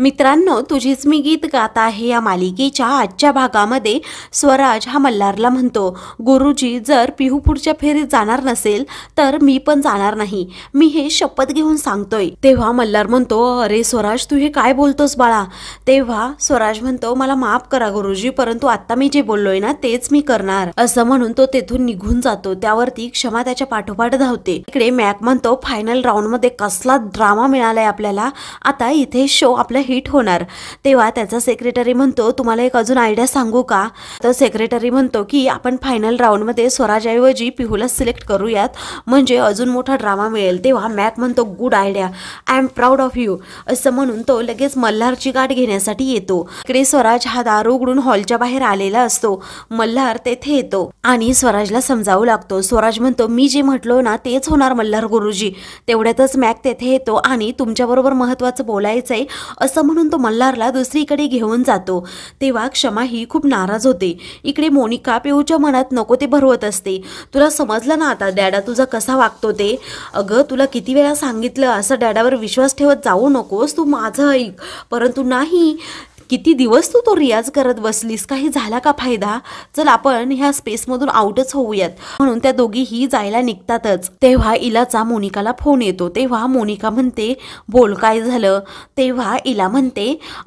मित्रांनो तुझीच मी गीत गात आहे या मालिकेच्या आजच्या भागामध्ये स्वराज हा मल्हारला म्हणतो गुरुजी जर पिहू पुढच्या फेरीत जाणार नसेल तर मी पण जाणार नाही मी हे शपथ घेऊन सांगतोय तेव्हा मल्हार म्हणतो अरे स्वराज तू हे काय बोलतोस बाळा तेव्हा स्वराज म्हणतो मला माफ करा गुरुजी परंतु आता मी जे बोललोय ना तेच मी करणार असं म्हणून तो तेथून निघून जातो त्यावरती क्षमा त्याच्या पाठोपाठ धावते इकडे मॅक म्हणतो फायनल राऊंड मध्ये कसला ड्रामा मिळालाय आपल्याला आता इथे शो आपल्या हिट होणार तेव्हा त्याचा सेक्रेटरी म्हणतो तुम्हाला एक अजून आयडिया सांगू का तर सेक्रेटरी म्हणतो की आपण फायनल राऊंडमध्ये स्वराजऐवजी पिहूला सिलेक्ट करूयात म्हणजे अजून मोठा ड्रामा मिळेल तेव्हा मॅक म्हणतो good idea I am proud of you असं म्हणून तो लगेच मल्हारची गाठ घेण्यासाठी येतो इकडे स्वराज हा दारू उघडून हॉलच्या बाहेर आलेला असतो मल्हार तेथे येतो आणि स्वराजला समजावू लागतो स्वराज म्हणतो मी जे म्हटलो ना तेच होणार मल्हार गुरुजी तेवढ्यातच मॅक तेथे येतो आणि तुमच्याबरोबर महत्त्वाचं बोलायचं आहे असं म्हणून तो मल्हारला दुसरीकडे घेऊन जातो तेव्हा क्षमा ही खूप नाराज होते इकडे मोनिका पेऊच्या मनात नको ते भरवत असते तुला समजलं ना आता डॅडा तुझा कसा वागतो ते अगं तुला किती वेळा सांगितलं असं डॅडावर विश्वास ठेवत जाऊ नकोस तू माझं ऐक परंतु नाही किती दिवस तू तो रियाज करत बसलीस काही झाला का फायदा चल आपण ह्या स्पेसमधून आउटच होऊयात म्हणून त्या दोघीही जायला निघतातच तेव्हा इलाचा मोनिकाला फोन येतो तेव्हा मोनिका म्हणते बोल काय झालं तेव्हा इला म्हणते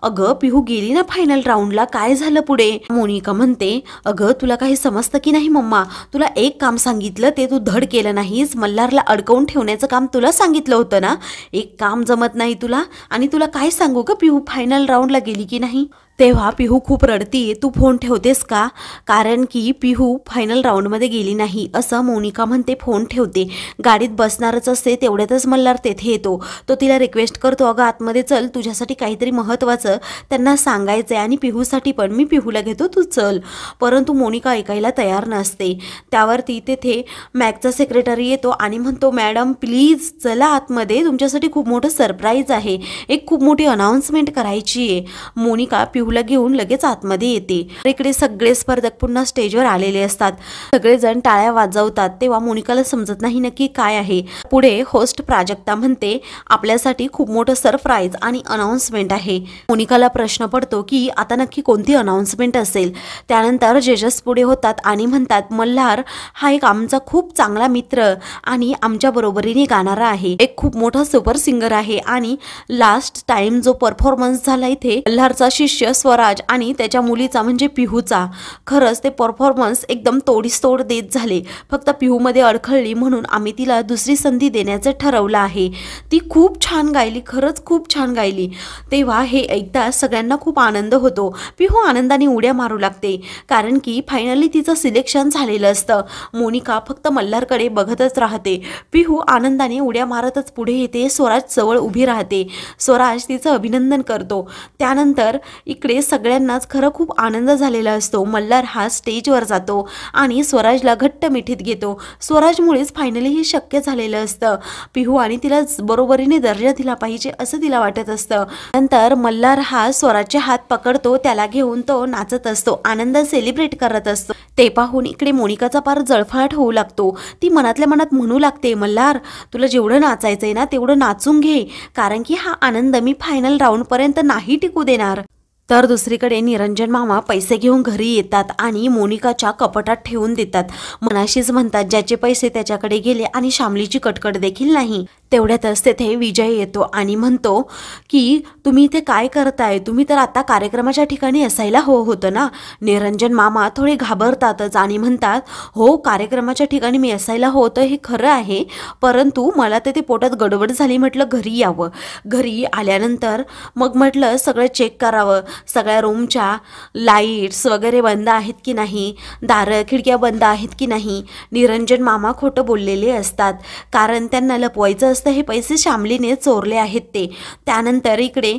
अगं पिहू गेली ना फायनल राऊंडला काय झालं पुढे मोनिका म्हणते अगं तुला काही समजतं की नाही मम्मा तुला एक काम सांगितलं ते तू धड केलं नाहीस मल्हारला अडकवून ठेवण्याचं काम तुला सांगितलं होतं ना एक काम जमत नाही तुला आणि तुला काय सांगू ग पिहू फायनल राऊंडला गेली की नाही नहीं तेव्हा पिहू खूप रडती तू फोन ठेवतेस का कारण की पिहू फायनल राऊंडमध्ये गेली नाही असं मोनिका म्हणते फोन ठेवते गाडीत बसणारच असते तेवढ्यातच मल्हार तेथे येतो तो तिला रिक्वेस्ट करतो अगं आतमध्ये चल तुझ्यासाठी काहीतरी महत्त्वाचं त्यांना सांगायचं आहे आणि पिहूसाठी पण मी पिहूला घेतो तू चल परंतु मोनिका ऐकायला तयार नसते त्यावरती तेथे मॅकचा सेक्रेटरी येतो आणि म्हणतो मॅडम प्लीज चला आतमध्ये तुमच्यासाठी खूप मोठं सरप्राईज आहे एक खूप मोठी अनाऊन्समेंट करायची आहे मोनिका पिहू पिहूला घेऊन लगेच आतमध्ये येते इकडे सगळे स्पर्धक पुन्हा स्टेजवर आलेले असतात सगळेजण टाळ्या वाजवतात तेव्हा मोनिकाला समजत नाही नक्की काय आहे पुढे होस्ट प्राजक्ता म्हणते आपल्यासाठी खूप मोठं सरप्राईज आणि अनाउन्समेंट आहे मोनिकाला प्रश्न पडतो की आता नक्की कोणती अनाउन्समेंट असेल त्यानंतर जेजस पुढे होतात आणि म्हणतात मल्हार हा एक आमचा खूप चांगला मित्र आणि आमच्या बरोबरीने गाणारा आहे एक खूप मोठा सुपर सिंगर आहे आणि लास्ट टाइम जो परफॉर्मन्स झाला इथे मल्हारचा शिष्य स्वराज आणि त्याच्या मुलीचा म्हणजे पिहूचा खरंच ते परफॉर्मन्स एकदम तोडीसतोड देत झाले फक्त पिहूमध्ये अडखळली म्हणून आम्ही तिला दुसरी संधी देण्याचं ठरवलं आहे ती खूप छान गायली खरंच खूप छान गायली तेव्हा हे ऐकता सगळ्यांना खूप आनंद होतो पिहू आनंदाने उड्या मारू लागते कारण की फायनली तिचं सिलेक्शन झालेलं असतं मोनिका फक्त मल्हारकडे बघतच राहते पिहू आनंदाने उड्या मारतच पुढे येते स्वराज जवळ उभी राहते स्वराज तिचं अभिनंदन करतो त्यानंतर एक इकडे सगळ्यांनाच खरं खूप आनंद झालेला असतो मल्हार हा स्टेजवर जातो आणि स्वराजला घट्ट मिठीत घेतो स्वराजमुळेच फायनली हे शक्य झालेलं असतं पिहू आणि तिला बरोबरीने दर्जा दिला पाहिजे असं तिला वाटत असतं नंतर मल्हार हा स्वराजचे हात पकडतो त्याला घेऊन तो नाचत असतो आनंद सेलिब्रेट करत असतो ते पाहून इकडे मोनिकाचा पार जळफळाट होऊ लागतो ती मनातल्या मनात म्हणू लागते मल्हार तुला जेवढं नाचायचंय ना तेवढं नाचून घे कारण की हा आनंद मी फायनल पर्यंत नाही टिकू देणार तर दुसरीकडे निरंजन मामा पैसे घेऊन घरी येतात आणि मोनिकाच्या कपटात ठेवून देतात मनाशीच म्हणतात ज्याचे पैसे त्याच्याकडे गेले आणि शामलीची कटकट देखील नाही तेवढ्यातच तेथे विजय येतो आणि म्हणतो की तुम्ही इथे काय करताय तुम्ही तर आता कार्यक्रमाच्या ठिकाणी असायला हो होतं ना निरंजन मामा थोडे घाबरतातच आणि म्हणतात हो कार्यक्रमाच्या ठिकाणी मी असायला हो, होतं हे खरं आहे परंतु मला तर ते पोटात गडबड झाली म्हटलं घरी यावं घरी आल्यानंतर मग म्हटलं सगळं चेक करावं सगळ्या रूमच्या लाईट्स वगैरे बंद आहेत की नाही दारं खिडक्या बंद आहेत की नाही निरंजन मामा खोटं बोललेले असतात कारण त्यांना लपवायचं असतं जास्त हे पैसे श्यामलीने चोरले आहेत ते त्यानंतर इकडे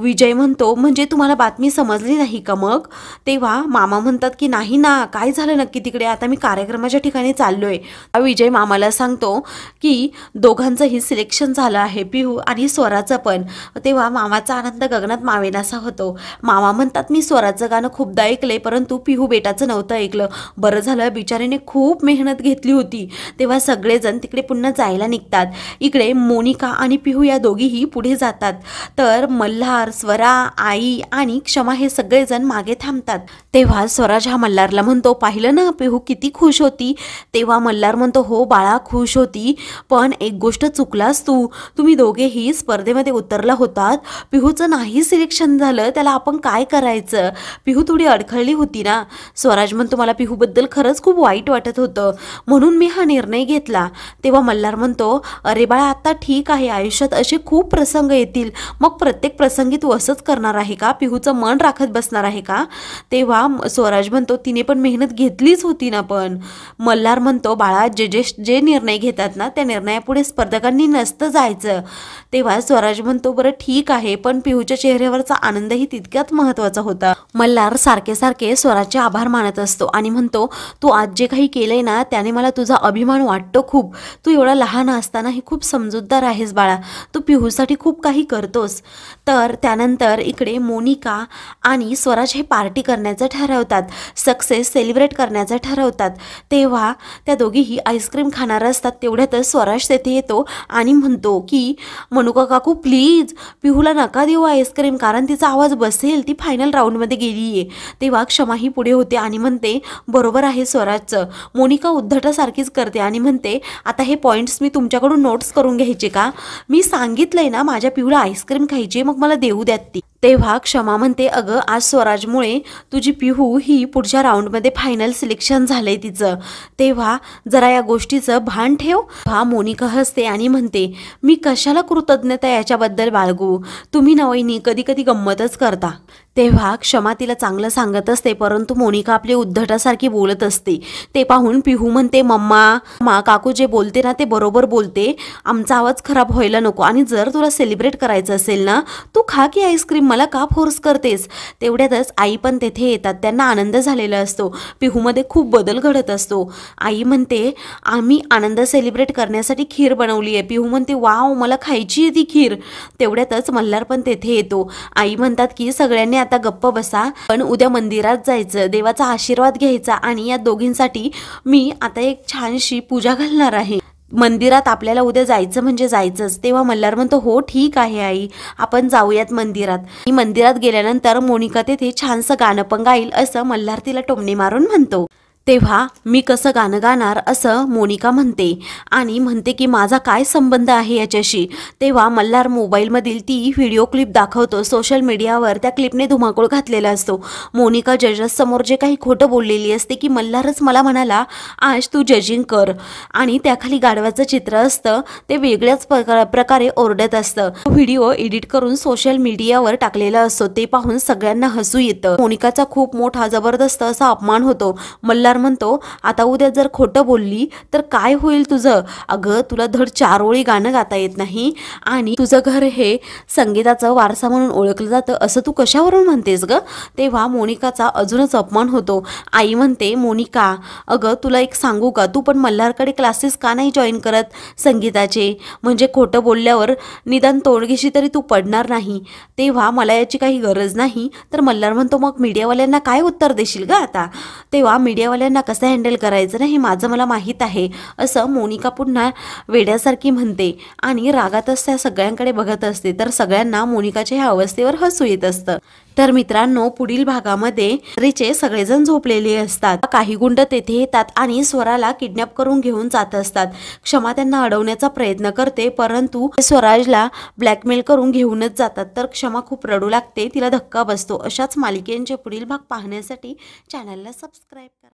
विजय म्हणतो म्हणजे तुम्हाला बातमी समजली नाही का मग तेव्हा मामा म्हणतात की नाही ना काय झालं नक्की तिकडे आता मी कार्यक्रमाच्या ठिकाणी चाललो आहे विजय मामाला सांगतो की दोघांचंही सिलेक्शन झालं आहे पिहू आणि स्वराचं पण तेव्हा मामाचा आनंद गगनात मावेनासा होतो मामा म्हणतात मी स्वराचं गाणं खूपदा ऐकले परंतु पिहू बेटाचं नव्हतं ऐकलं बरं झालं बिचारीने खूप मेहनत घेतली होती तेव्हा सगळेजण तिकडे पुन्हा जायला निघतात इकडे इकडे मोनिका आणि पिहू या दोघीही पुढे जातात तर मल्हार स्वरा आई आणि क्षमा हे सगळेजण मागे थांबतात तेव्हा स्वराज हा मल्हारला म्हणतो पाहिलं ना पिहू किती खुश होती तेव्हा मल्हार म्हणतो हो बाळा खुश होती पण एक गोष्ट चुकलास तू तुम्ही दोघेही स्पर्धेमध्ये उतरला होतात पिहूचं नाही सिलेक्शन झालं त्याला आपण काय करायचं पिहू थोडी अडखळली होती ना स्वराज म्हणतो मला पिहूबद्दल खरंच खूप वाईट वाटत होतं म्हणून मी हा निर्णय घेतला तेव्हा मल्हार म्हणतो अरे बाळा आता ठीक आहे आयुष्यात असे खूप प्रसंग येतील मग प्रत्येक प्रसंगी तू असंच करणार आहे का पिहूचं मन राखत बसणार आहे का तेव्हा स्वराज म्हणतो तिने पण मेहनत घेतलीच होती ना पण मल्हार म्हणतो बाळा जे जे जे निर्णय घेतात ना त्या निर्णयापुढे स्पर्धकांनी नसतं जायचं तेव्हा स्वराज म्हणतो बरं ठीक आहे पण पिहूच्या चेहऱ्यावरचा आनंदही तितक्यात महत्वाचा होता मल्हार सारखे सारखे स्वराजचे आभार मानत असतो आणि म्हणतो तू आज जे काही केलंय ना त्याने मला तुझा अभिमान वाटतो खूप तू एवढा लहान असताना हे खूप समजूतदार आहेस बाळा तू पिहूसाठी खूप काही करतोस तर त्यानंतर इकडे मोनिका आणि स्वराज हे पार्टी करण्याचं ठरवतात सक्सेस सेलिब्रेट करण्याचं ठरवतात तेव्हा त्या दोघीही आईस्क्रीम खाणार असतात तेवढ्यातच स्वराज तेथे येतो आणि म्हणतो की मनुका काकू प्लीज पिहूला नका देऊ आईस्क्रीम कारण तिचा आवाज बसेल ती फायनल राऊंडमध्ये गेली आहे तेव्हा क्षमाही पुढे होते आणि म्हणते बरोबर आहे स्वराजचं मोनिका उद्धटासारखीच करते आणि म्हणते आता हे पॉईंट्स मी तुमच्याकडून नोट्स करून करून घ्यायचे का मी सांगितलंय ना माझ्या पिवळं आईस्क्रीम खायची मग मला देऊ द्यात ती तेव्हा क्षमा म्हणते अगं आज स्वराजमुळे तुझी पिहू ही पुढच्या राऊंडमध्ये फायनल सिलेक्शन झालंय तिचं तेव्हा जरा या गोष्टीचं भान ठेव भा मोनिका हसते आणि म्हणते मी कशाला कृतज्ञता याच्याबद्दल बाळगू तुम्ही नवईनी कधी कधी गंमतच करता तेव्हा क्षमा तिला चांगलं सांगत असते परंतु मोनिका आपली उद्धटासारखी बोलत असते ते पाहून पिहू म्हणते मम्मा मा काकू जे बोलते ना ते बरोबर बोलते आमचा आवाज खराब व्हायला नको आणि जर तुला सेलिब्रेट करायचं असेल ना तू खा की आईस्क्रीम मला का फोर्स करतेस तेवढ्यातच आई पण तेथे येतात त्यांना आनंद झालेला असतो पिहूमध्ये खूप बदल घडत असतो आई म्हणते आम्ही आनंद सेलिब्रेट करण्यासाठी खीर बनवली आहे पिहू म्हणते वाव मला खायची ती खीर तेवढ्यातच मल्हार पण तेथे येतो आई म्हणतात की सगळ्यांनी आता गप्प बसा पण उद्या मंदिरात जायचं देवाचा आशीर्वाद घ्यायचा आणि या दोघींसाठी मी आता एक छानशी पूजा घालणार आहे मंदिरात आपल्याला उद्या जायचं म्हणजे जायचंच तेव्हा मल्हार म्हणतो हो ठीक आहे आई आपण जाऊयात मंदिरात आणि मंदिरात गेल्यानंतर मोनिका तेथे छानसं गाणं पण गाईल असं मल्हार तिला टोमणी मारून म्हणतो तेव्हा मी कसं गाणं गाणार असं मोनिका म्हणते आणि म्हणते की माझा काय संबंध आहे याच्याशी तेव्हा मल्हार मोबाईलमधील ती व्हिडिओ क्लिप दाखवतो सोशल मीडियावर त्या क्लिपने धुमाकूळ घातलेला असतो मोनिका समोर जे काही खोटं बोललेली असते की मल्हारच मला म्हणाला आज तू जजिंग कर आणि त्याखाली गाडव्याचं चित्र असतं ते वेगळ्याच प्रकारे ओरडत असतं व्हिडिओ एडिट करून सोशल मीडियावर टाकलेला असतो ते पाहून सगळ्यांना हसू येतं मोनिकाचा खूप मोठा जबरदस्त असा अपमान होतो मल्हार म्हणतो आता उद्या जर खोटं बोलली तर काय होईल तुझं अगं तुला धड ओळी गाणं गाता येत नाही आणि तुझं घर हे संगीताचं वारसा म्हणून ओळखलं जातं असं तू कशावरून म्हणतेस ग तेव्हा मोनिकाचा अजूनच अपमान होतो आई म्हणते मोनिका अगं तुला एक सांगू का तू पण मल्हारकडे क्लासेस का नाही जॉईन करत संगीताचे म्हणजे खोटं बोलल्यावर निदान तोडगीशी तरी तू पडणार नाही तेव्हा मला याची काही गरज नाही तर मल्हार म्हणतो मग मीडियावाल्यांना काय उत्तर देशील ग आता तेव्हा मीडियावाल्या वाल्यांना कसं हँडल करायचं ना हे माझं मला माहीत आहे असं मोनिका पुन्हा वेड्यासारखी म्हणते आणि रागातच त्या सगळ्यांकडे बघत असते तर सगळ्यांना मोनिकाच्या ह्या अवस्थेवर हसू येत असतं तर मित्रांनो पुढील भागामध्ये रिचे सगळेजण झोपलेले असतात काही गुंड तेथे येतात आणि स्वराला किडनॅप करून घेऊन जात असतात क्षमा त्यांना अडवण्याचा प्रयत्न करते परंतु स्वराजला ब्लॅकमेल करून घेऊनच जातात तर क्षमा खूप रडू लागते तिला धक्का बसतो अशाच मालिकेंचे पुढील भाग पाहण्यासाठी चॅनलला सबस्क्राईब करा